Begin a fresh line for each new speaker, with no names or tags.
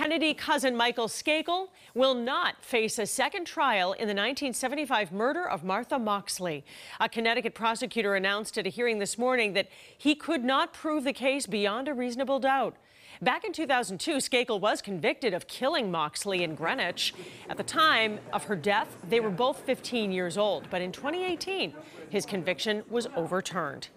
Kennedy cousin Michael Skakel will not face a second trial in the 1975 murder of Martha Moxley. A Connecticut prosecutor announced at a hearing this morning that he could not prove the case beyond a reasonable doubt. Back in 2002, Skakel was convicted of killing Moxley in Greenwich. At the time of her death, they were both 15 years old. But in 2018, his conviction was overturned.